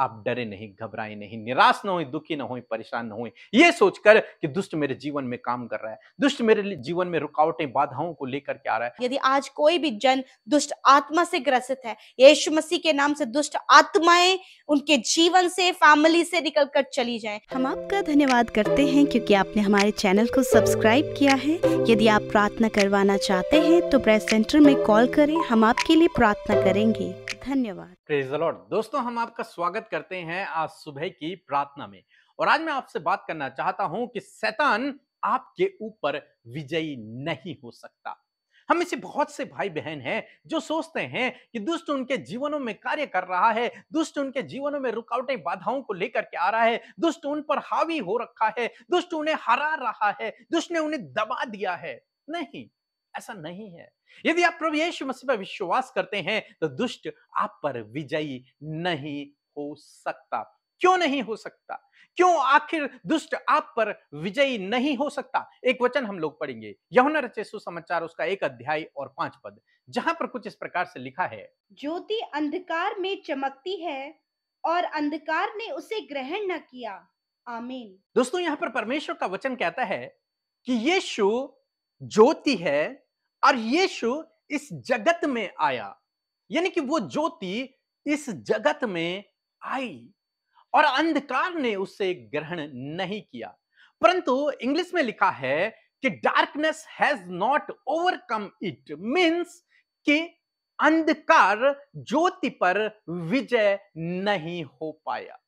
आप डरे नहीं घबराए नहीं निराश ना हो दुखी ना हो परेशान ना हो ये सोचकर कि दुष्ट मेरे जीवन में काम कर रहा है दुष्ट मेरे जीवन में रुकावटें बाधाओं को लेकर के आ रहा है यदि आज कोई भी जन दुष्ट आत्मा से ग्रसित है यीशु मसीह के नाम से दुष्ट आत्माएं उनके जीवन से फैमिली से निकल कर चली जाए हम आपका धन्यवाद करते हैं क्योंकि आपने हमारे चैनल को सब्सक्राइब किया है यदि आप प्रार्थना करवाना चाहते हैं तो प्रेस सेंटर में कॉल करें हम आपके लिए प्रार्थना करेंगे धन्यवाद लॉर्ड दोस्तों हम आपका स्वागत करते हैं आज सुबह की प्रार्थना में और आज मैं आपसे बात करना चाहता हूं कि शैतान आपके ऊपर विजयी नहीं हो सकता हम इसे बहुत से भाई बहन हैं जो सोचते हैं कि दुष्ट उनके जीवनों में कार्य कर रहा है दुष्ट उनके जीवनों में रुकावटें बाधाओं को लेकर के आ रहा है दुष्ट उन पर हावी हो रखा है दुष्ट उन्हें हरा रहा है दुष्ट ने उन्हें दबा दिया है नहीं ऐसा नहीं है यदि आप प्रभु यीशु मसीह पर विश्वास करते हैं तो दुष्ट आप पर विजयी नहीं हो सकता क्यों नहीं हो सकता क्यों आखिर दुष्ट आप पर विजयी नहीं हो सकता एक वचन हम लोग पढ़ेंगे यमुना रचे सुसमाचार उसका एक अध्याय और पांच पद जहां पर कुछ इस प्रकार से लिखा है ज्योति अंधकार में चमकती है और अंधकार ने उसे ग्रहण न किया आमीन दोस्तों यहाँ पर परमेश्वर का वचन कहता है कि यीशु ज्योति है और यीशु इस जगत में आया यानी कि वो ज्योति इस जगत में आई और अंधकार ने उसे ग्रहण नहीं किया परंतु इंग्लिश में लिखा है कि darkness has not overcome it means कि अंधकार ज्योति पर विजय नहीं हो पाया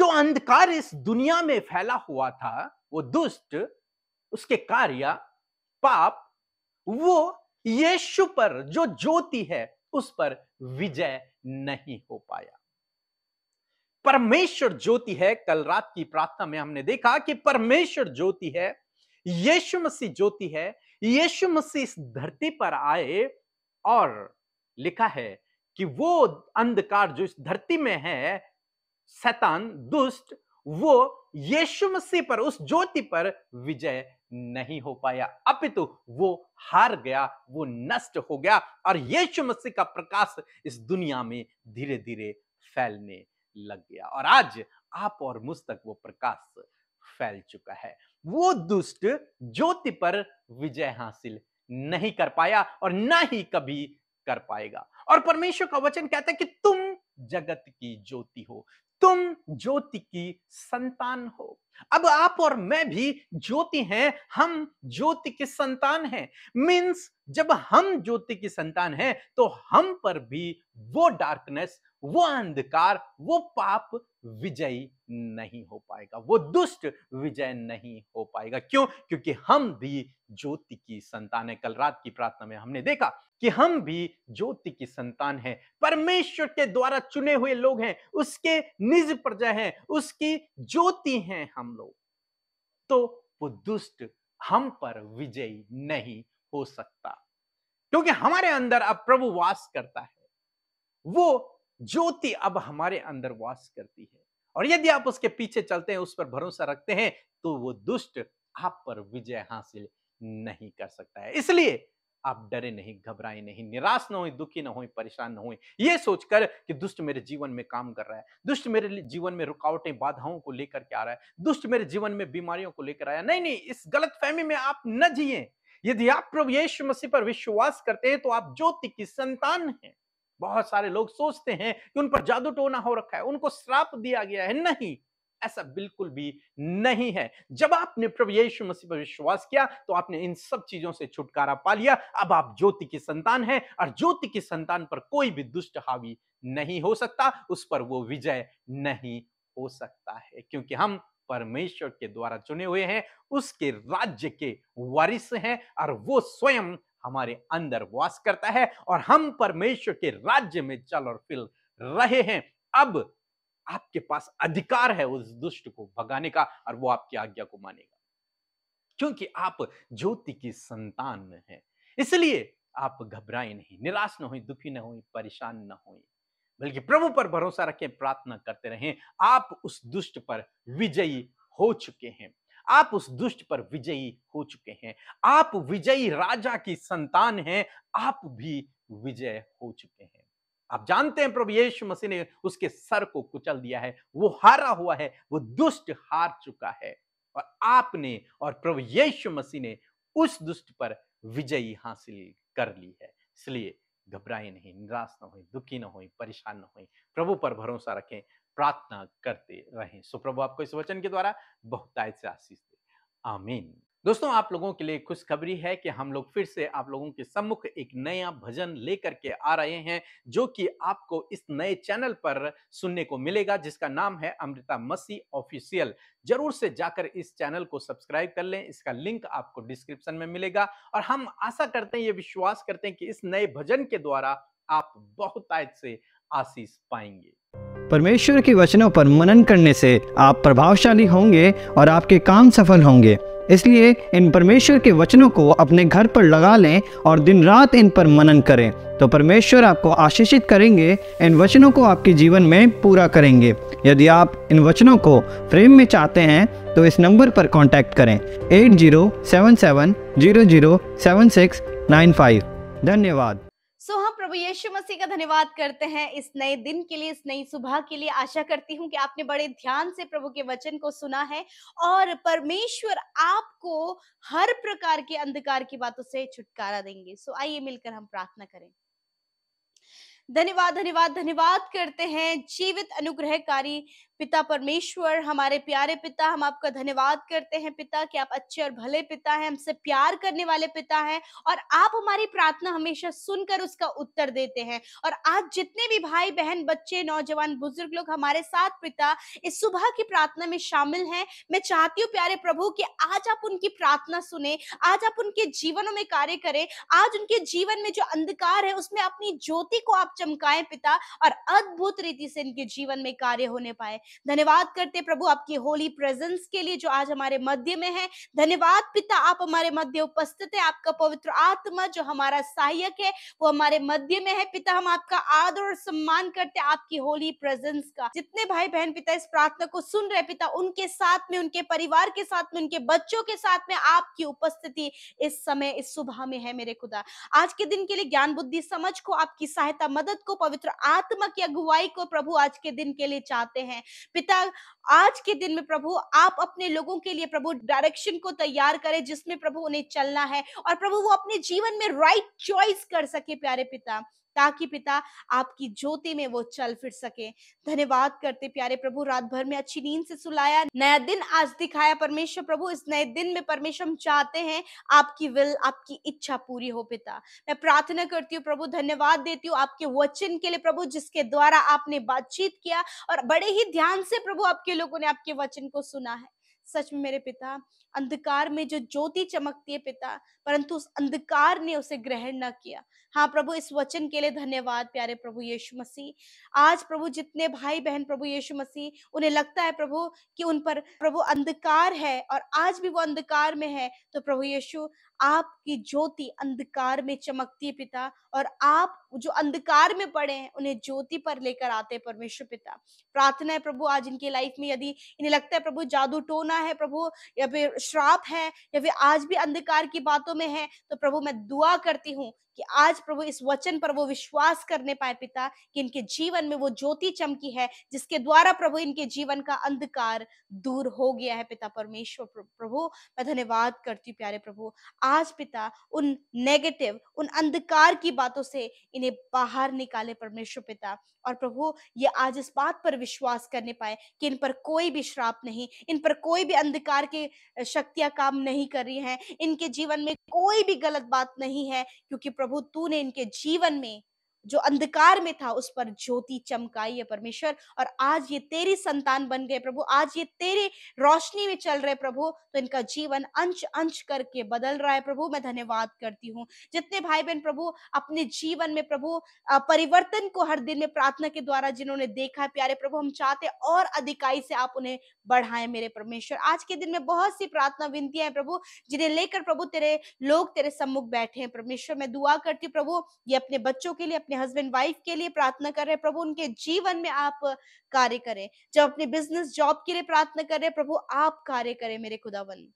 जो अंधकार इस दुनिया में फैला हुआ था वो दुष्ट उसके कार्य पाप वो यीशु पर जो ज्योति है उस पर विजय नहीं हो पाया परमेश्वर ज्योति है कल रात की प्रार्थना में हमने देखा कि परमेश्वर ज्योति है यीशु मसीह ज्योति है यीशु मसीह इस धरती पर आए और लिखा है कि वो अंधकार जो इस धरती में है शैतान दुष्ट वो यीशु मसीह पर उस ज्योति पर विजय नहीं हो पाया अपितु वो हार गया वो नष्ट हो गया और यीशु मसीह का प्रकाश इस दुनिया में धीरे धीरे फैलने लग गया और आज आप और मुझ तक वो प्रकाश फैल चुका है वो दुष्ट ज्योति पर विजय हासिल नहीं कर पाया और ना ही कभी कर पाएगा और परमेश्वर का वचन कहता है कि तुम जगत की ज्योति हो तुम ज्योति की संतान हो अब आप और मैं भी ज्योति हैं हम ज्योति की संतान हैं मींस जब हम ज्योति की संतान हैं तो हम पर भी वो डार्कनेस वो अंधकार वो पाप विजयी नहीं हो पाएगा वो दुष्ट विजय नहीं हो पाएगा क्यों क्योंकि हम भी ज्योति की संतान है कल रात की प्रार्थना में हमने देखा कि हम भी ज्योति की संतान है परमेश्वर के द्वारा चुने हुए लोग हैं उसके निज प्रजा है उसकी ज्योति हैं हम लोग तो वो दुष्ट हम पर विजयी नहीं हो सकता क्योंकि हमारे अंदर अब प्रभु वास करता है वो ज्योति अब हमारे अंदर वास करती है और यदि आप उसके पीछे चलते हैं उस पर भरोसा रखते हैं तो वो दुष्ट आप पर विजय हासिल नहीं कर सकता है इसलिए आप डरे नहीं घबराए नहीं निराश न हो दुखी न हो परेशान न हो ये सोचकर कि दुष्ट मेरे जीवन में काम कर रहा है दुष्ट मेरे जीवन में रुकावटें बाधाओं को लेकर के आ रहा है दुष्ट मेरे जीवन में बीमारियों को लेकर आया नहीं नहीं इस गलत फहमी में आप न जिये यदि आप प्रभु यीशु मसीह पर विश्वास करते हैं तो आप ज्योति की संतान हैं बहुत सारे लोग सोचते हैं कि उन पर जादू टोना हो रखा है उनको श्राप दिया गया है नहीं ऐसा बिल्कुल भी नहीं है जब आपने प्रभु यीशु मसीह पर विश्वास किया तो आपने इन सब चीजों से छुटकारा पा लिया अब आप ज्योति की संतान हैं और ज्योति की संतान पर कोई भी दुष्ट हावी नहीं हो सकता उस पर वो विजय नहीं हो सकता है क्योंकि हम परमेश्वर के द्वारा चुने हुए हैं उसके राज्य के वारिस हैं और वो स्वयं हमारे अंदर वास करता है और हम परमेश्वर के राज्य में चल और फिल रहे हैं अब आपके पास अधिकार है उस दुष्ट को भगाने का और वो आपकी आज्ञा को मानेगा क्योंकि आप ज्योति की संतान है इसलिए आप घबराए नहीं निराश न हो दुखी न हो परेशान न हो बल्कि प्रभु पर भरोसा रखें प्रार्थना करते रहें आप उस दुष्ट पर विजयी हो चुके हैं आप उस दुष्ट पर विजयी हो चुके हैं आप विजयी राजा की संतान हैं आप भी विजय हो चुके हैं आप जानते हैं प्रभु यीशु मसीह ने उसके सर को कुचल दिया है वो हारा हुआ है वो दुष्ट हार चुका है और आपने और प्रभु यीशु मसीह ने उस दुष्ट पर विजयी हासिल कर ली है इसलिए घबराए नहीं निराश ना हो दुखी ना हो परेशान ना हो प्रभु पर भरोसा रखें प्रार्थना करते रहें सो प्रभु आपको इस वचन के द्वारा बहुतायत से आशीष दे आमीन दोस्तों आप लोगों के लिए खुशखबरी है कि हम लोग फिर से आप लोगों के सम्मुख एक नया भजन लेकर के आ रहे हैं जो कि आपको इस नए चैनल पर सुनने को मिलेगा जिसका नाम है अमृता मसी ऑफिशियल जरूर से जाकर इस चैनल को सब्सक्राइब कर लें इसका लिंक आपको डिस्क्रिप्शन में मिलेगा और हम आशा करते हैं ये विश्वास करते हैं कि इस नए भजन के द्वारा आप बहुत आयत से आशीष पाएंगे परमेश्वर के वचनों पर मनन करने से आप प्रभावशाली होंगे और आपके काम सफल होंगे इसलिए इन परमेश्वर के वचनों को अपने घर पर लगा लें और दिन रात इन पर मनन करें तो परमेश्वर आपको आशीषित करेंगे इन वचनों को आपके जीवन में पूरा करेंगे यदि आप इन वचनों को फ्रेम में चाहते हैं तो इस नंबर पर कॉन्टैक्ट करें eight zero seven seven zero zero seven six nine five धन्यवाद सो हम प्रभु यीशु मसीह का धन्यवाद करते हैं इस नए दिन के लिए इस नई सुबह के लिए आशा करती हूँ कि आपने बड़े ध्यान से प्रभु के वचन को सुना है और परमेश्वर आपको हर प्रकार के अंधकार की बातों से छुटकारा देंगे सो आइए मिलकर हम प्रार्थना करें धन्यवाद धन्यवाद धन्यवाद करते हैं जीवित अनुग्रहकारी पिता परमेश्वर हमारे प्यारे पिता हम आपका धन्यवाद करते हैं पिता कि आप अच्छे और भले पिता हैं हमसे प्यार करने वाले पिता हैं और आप हमारी प्रार्थना हमेशा सुनकर उसका उत्तर देते हैं और आज जितने भी भाई बहन बच्चे नौजवान बुजुर्ग लोग हमारे साथ पिता इस सुबह की प्रार्थना में शामिल हैं मैं चाहती हूँ प्यारे प्रभु कि आज आप उनकी प्रार्थना सुने आज आप उनके जीवनों में कार्य करें आज उनके जीवन में जो अंधकार है उसमें अपनी ज्योति को आप चमकाए पिता और अद्भुत रीति से इनके जीवन में कार्य होने पाए धन्यवाद करते प्रभु आपकी होली प्रेजेंस के लिए जो आज हमारे मध्य में है धन्यवाद पिता आप हमारे मध्य उपस्थित है आपका पवित्र आत्मा जो हमारा सहायक है वो हमारे मध्य में है पिता हम आपका आदर और सम्मान करते आपकी होली प्रेजेंस का जितने भाई बहन पिता इस प्रार्थना को सुन रहे पिता उनके साथ में उनके परिवार के साथ में उनके बच्चों के साथ में आपकी उपस्थिति इस समय इस सुबह में है मेरे खुदा आज के दिन के लिए ज्ञान बुद्धि समझ को आपकी सहायता मत मदद को पवित्र आत्मा की अगुवाई को प्रभु आज के दिन के लिए चाहते हैं पिता आज के दिन में प्रभु आप अपने लोगों के लिए प्रभु डायरेक्शन को तैयार करें जिसमें प्रभु उन्हें चलना है और प्रभु वो अपने जीवन में राइट चॉइस कर सके प्यारे पिता ताकि पिता आपकी ज्योति में वो चल फिर सके धन्यवाद करते प्यारे प्रभु रात भर में अच्छी नींद से सुलाया नया दिन आज दिखाया परमेश्वर प्रभु इस नए दिन में परमेश्वर हम चाहते हैं आपकी विल आपकी इच्छा पूरी हो पिता मैं प्रार्थना करती हूँ प्रभु धन्यवाद देती हूँ आपके वचन के लिए प्रभु जिसके द्वारा आपने बातचीत किया और बड़े ही ध्यान से प्रभु आपके लोगों ने आपके वचन को सुना है सच में मेरे पिता अंधकार में जो ज्योति चमकती है पिता परंतु उस अंधकार ने उसे ग्रहण न किया हाँ प्रभु इस वचन के लिए धन्यवाद प्यारे प्रभु यीशु मसीह आज प्रभु जितने भाई बहन प्रभु यीशु मसीह उन्हें लगता है प्रभु कि उन पर प्रभु अंधकार है और आज भी वो अंधकार में है तो प्रभु यीशु आपकी ज्योति अंधकार में चमकती है पिता और आप जो अंधकार में पड़े हैं उन्हें ज्योति पर लेकर आते हैं परमेश्वर पिता प्रार्थना है प्रभु आज इनकी लाइफ में यदि इन्हें लगता है प्रभु जादू टोना है प्रभु या फिर श्राप है या फिर आज भी अंधकार की बातों में है तो प्रभु मैं दुआ करती हूँ कि आज प्रभु इस वचन पर वो विश्वास करने पाए पिता कि इनके जीवन में वो ज्योति चमकी है जिसके द्वारा प्रभु इनके जीवन का अंधकार दूर हो गया है पिता परमेश्वर प्रभु मैं धन्यवाद करती हूँ प्यारे प्रभु आज पिता उन नेगेटिव उन अंधकार की बातों से इन्हें बाहर निकाले परमेश्वर पिता और प्रभु ये आज इस बात पर विश्वास करने पाए कि इन पर कोई भी श्राप नहीं इन पर कोई भी अंधकार की शक्तियां काम नहीं कर रही हैं इनके जीवन में कोई भी गलत बात नहीं है क्योंकि प्रभु तूने इनके जीवन में जो अंधकार में था उस पर ज्योति चमकाई है परमेश्वर और आज ये तेरी संतान बन गए प्रभु आज ये तेरे रोशनी में चल रहे प्रभु तो इनका जीवन अंश अंश करके बदल रहा है प्रभु मैं धन्यवाद करती हूँ जितने भाई बहन प्रभु अपने जीवन में प्रभु परिवर्तन को हर दिन में प्रार्थना के द्वारा जिन्होंने देखा है प्यारे प्रभु हम चाहते और अधिकाई से आप उन्हें बढ़ाए मेरे परमेश्वर आज के दिन में बहुत सी प्रार्थना विनतियां है प्रभु जिन्हें लेकर प्रभु तेरे लोग तेरे सम्मुख बैठे हैं परमेश्वर मैं दुआ करती हूँ प्रभु ये अपने बच्चों के लिए अपने अपने हस्बैंड वाइफ के लिए प्रार्थना कर रहे हैं प्रभु उनके जीवन में आप कार्य करें जब अपने बिजनेस जॉब के लिए प्रार्थना कर रहे हैं प्रभु आप कार्य करें मेरे खुदावन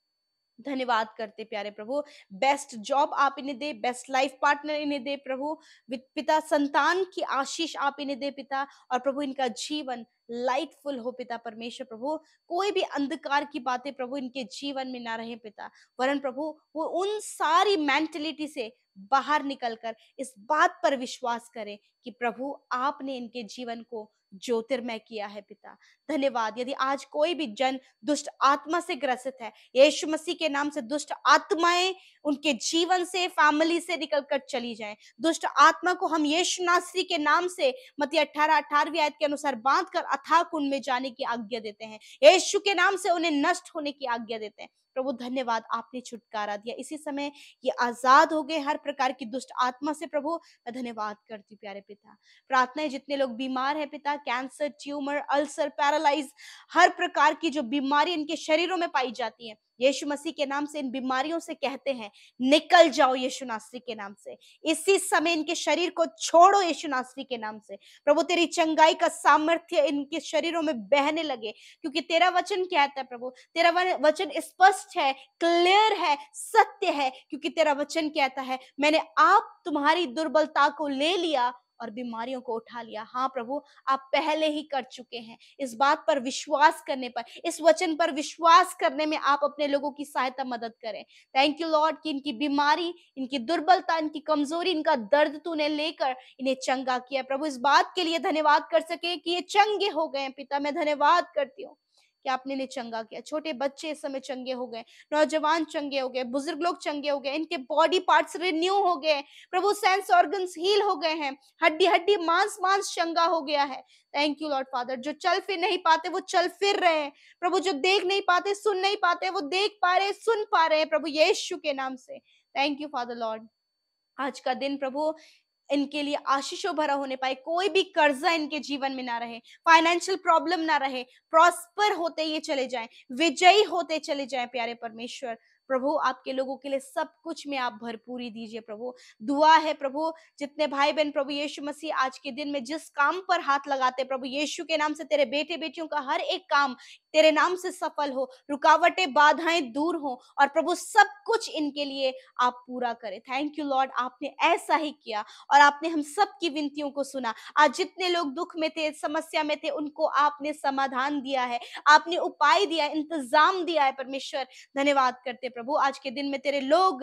धन्यवाद करते प्यारे प्रभु बेस्ट जॉब आप इन्हें दे बेस्ट लाइफ पार्टनर इन्हें दे प्रभु पिता संतान की आशीष आप इन्हें दे पिता और प्रभु इनका जीवन लाइट फुल हो पिता परमेश्वर प्रभु कोई भी अंधकार की बातें प्रभु इनके जीवन में ना रहे पिता वरन प्रभु वो उन सारी मेंटेलिटी से बाहर निकलकर इस बात पर विश्वास करें कि प्रभु आपने इनके जीवन को ज्योतिर्मय किया है पिता धन्यवाद यदि आज कोई भी जन दुष्ट आत्मा से ग्रसित है यीशु मसीह के नाम से दुष्ट आत्माएं उनके जीवन से फैमिली से निकल कर चली जाए दुष्ट आत्मा को हम यीशु नासरी के नाम से मती अठारह अठारहवीं आयत के अनुसार बांध कर अथाह कुंड में जाने की आज्ञा देते हैं यीशु के नाम से उन्हें नष्ट होने की आज्ञा देते हैं प्रभु धन्यवाद आपने छुटकारा दिया इसी समय ये आजाद हो गए हर प्रकार की दुष्ट आत्मा से प्रभु मैं धन्यवाद करती हूँ प्यारे पिता प्रार्थना है जितने लोग बीमार है पिता कैंसर ट्यूमर अल्सर पैरालाइज हर प्रकार की जो बीमारी इनके शरीरों में पाई जाती है यीशु मसीह के नाम से इन बीमारियों से कहते हैं निकल जाओ यीशु नासरी के नाम से इसी समय इनके शरीर को छोड़ो यीशु नासरी के नाम से प्रभु तेरी चंगाई का सामर्थ्य इनके शरीरों में बहने लगे क्योंकि तेरा वचन कहता है प्रभु तेरा वचन स्पष्ट है क्लियर है सत्य है क्योंकि तेरा वचन कहता है मैंने आप तुम्हारी दुर्बलता को ले लिया और बीमारियों को उठा लिया हाँ प्रभु आप पहले ही कर चुके हैं इस बात पर विश्वास करने पर इस वचन पर विश्वास करने में आप अपने लोगों की सहायता मदद करें थैंक यू लॉर्ड कि इनकी बीमारी इनकी दुर्बलता इनकी कमजोरी इनका दर्द तूने लेकर इन्हें चंगा किया प्रभु इस बात के लिए धन्यवाद कर सके कि ये चंगे हो गए पिता मैं धन्यवाद करती हूँ कि आपने ने चंगा किया छोटे बच्चे इस समय चंगे हो गए नौजवान चंगे हो गए बुजुर्ग लोग चंगे हो गए इनके बॉडी पार्ट्स रिन्यू हो गए प्रभु सेंस ऑर्गन्स हील हो गए हैं हड्डी हड्डी मांस मांस चंगा हो गया है थैंक यू लॉर्ड फादर जो चल फिर नहीं पाते वो चल फिर रहे हैं प्रभु जो देख नहीं पाते सुन नहीं पाते वो देख पा रहे सुन पा रहे हैं प्रभु यीशु के नाम से थैंक यू फादर लॉर्ड आज का दिन प्रभु इनके लिए आशीषों भरा होने पाए कोई भी कर्जा इनके जीवन में ना रहे फाइनेंशियल प्रॉब्लम ना रहे प्रॉस्पर होते ये चले जाएं विजयी होते चले जाएं प्यारे परमेश्वर प्रभु आपके लोगों के लिए सब कुछ में आप भरपूरी दीजिए प्रभु दुआ है प्रभु जितने भाई बहन प्रभु यीशु मसीह आज के दिन में जिस काम पर हाथ लगाते प्रभु यीशु के नाम से तेरे बेटे बेटियों का हर एक काम तेरे नाम से सफल हो रुकावटें बाधाएं दूर हो और प्रभु सब कुछ इनके लिए आप पूरा करें थैंक यू लॉर्ड आपने ऐसा ही किया और आपने हम सब की विनतियों को सुना आज जितने लोग दुख में थे समस्या में थे उनको आपने समाधान दिया है आपने उपाय दिया इंतजाम दिया है परमेश्वर धन्यवाद करते प्रभु आज के दिन में तेरे लोग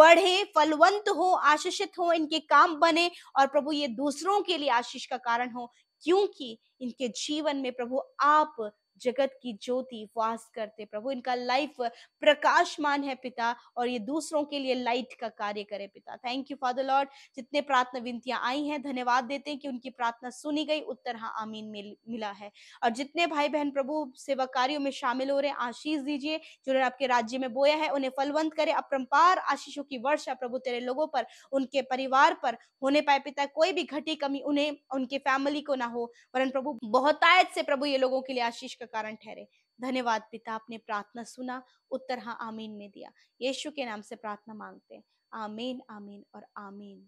बढ़े फलवंत हो आशीषित हो इनके काम बने और प्रभु ये दूसरों के लिए आशीष का कारण हो क्योंकि इनके जीवन में प्रभु आप जगत की ज्योति वास करते प्रभु इनका लाइफ प्रकाशमान है पिता और ये दूसरों के लिए लाइट का कार्य करे पिता थैंक यू फादर लॉर्ड जितने प्रार्थना विनतियां आई हैं धन्यवाद देते हैं कि उनकी प्रार्थना सुनी गई उत्तर हाँ आमीन मिल, मिला है और जितने भाई बहन प्रभु सेवा कार्यो में शामिल हो रहे हैं आशीष दीजिए जिन्होंने आपके राज्य में बोया है उन्हें फलवंत करे अपरम्पार आशीषों की वर्षा प्रभु तेरे लोगों पर उनके परिवार पर होने पाए पिता कोई भी घटी कमी उन्हें उनके फैमिली को ना हो वरन प्रभु बहुतायत से प्रभु ये लोगों के लिए आशीष का कारण ठहरे धन्यवाद पिता आपने प्रार्थना सुना उत्तर हाँ आमीन में दिया यीशु के नाम से प्रार्थना मांगते हैं आमीन आमीन और आमीन